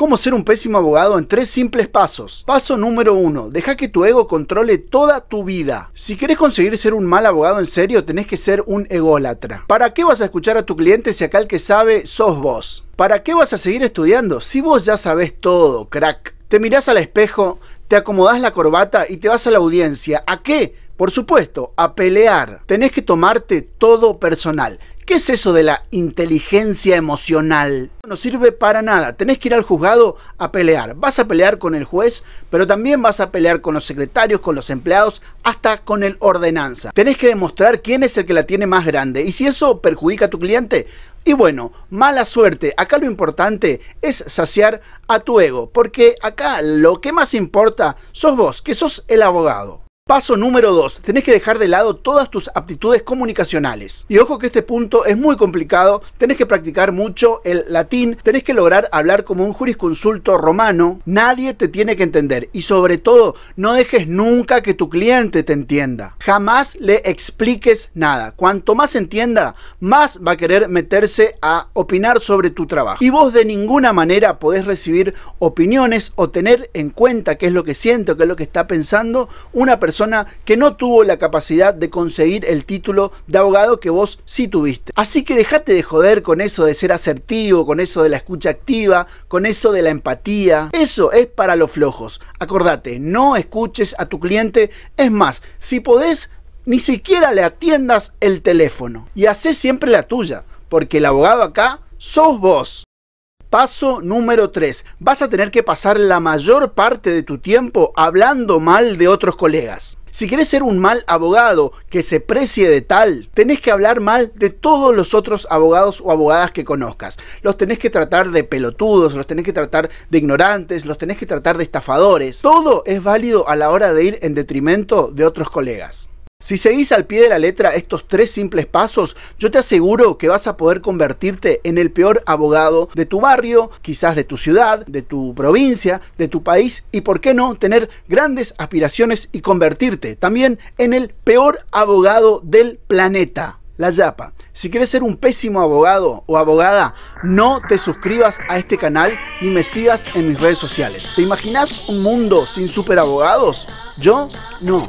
Cómo ser un pésimo abogado en tres simples pasos. Paso número uno, deja que tu ego controle toda tu vida. Si quieres conseguir ser un mal abogado en serio, tenés que ser un ególatra. ¿Para qué vas a escuchar a tu cliente si acá el que sabe sos vos? ¿Para qué vas a seguir estudiando si vos ya sabés todo, crack? Te mirás al espejo, te acomodás la corbata y te vas a la audiencia. ¿A qué? Por supuesto, a pelear. Tenés que tomarte todo personal. ¿Qué es eso de la inteligencia emocional? No sirve para nada. Tenés que ir al juzgado a pelear. Vas a pelear con el juez, pero también vas a pelear con los secretarios, con los empleados, hasta con el ordenanza. Tenés que demostrar quién es el que la tiene más grande. Y si eso perjudica a tu cliente, y bueno, mala suerte. Acá lo importante es saciar a tu ego, porque acá lo que más importa sos vos, que sos el abogado. Paso número 2. Tenés que dejar de lado todas tus aptitudes comunicacionales. Y ojo que este punto es muy complicado. Tenés que practicar mucho el latín. Tenés que lograr hablar como un jurisconsulto romano. Nadie te tiene que entender. Y sobre todo, no dejes nunca que tu cliente te entienda. Jamás le expliques nada. Cuanto más entienda, más va a querer meterse a opinar sobre tu trabajo. Y vos de ninguna manera podés recibir opiniones o tener en cuenta qué es lo que siente o qué es lo que está pensando una persona que no tuvo la capacidad de conseguir el título de abogado que vos sí tuviste. Así que dejate de joder con eso de ser asertivo, con eso de la escucha activa, con eso de la empatía. Eso es para los flojos. Acordate, no escuches a tu cliente. Es más, si podés, ni siquiera le atiendas el teléfono. Y haces siempre la tuya, porque el abogado acá sos vos. Paso número 3. Vas a tener que pasar la mayor parte de tu tiempo hablando mal de otros colegas. Si quieres ser un mal abogado que se precie de tal, tenés que hablar mal de todos los otros abogados o abogadas que conozcas. Los tenés que tratar de pelotudos, los tenés que tratar de ignorantes, los tenés que tratar de estafadores. Todo es válido a la hora de ir en detrimento de otros colegas. Si seguís al pie de la letra estos tres simples pasos, yo te aseguro que vas a poder convertirte en el peor abogado de tu barrio, quizás de tu ciudad, de tu provincia, de tu país y, por qué no, tener grandes aspiraciones y convertirte también en el peor abogado del planeta. La Yapa. Si quieres ser un pésimo abogado o abogada, no te suscribas a este canal ni me sigas en mis redes sociales. ¿Te imaginas un mundo sin superabogados? Yo no.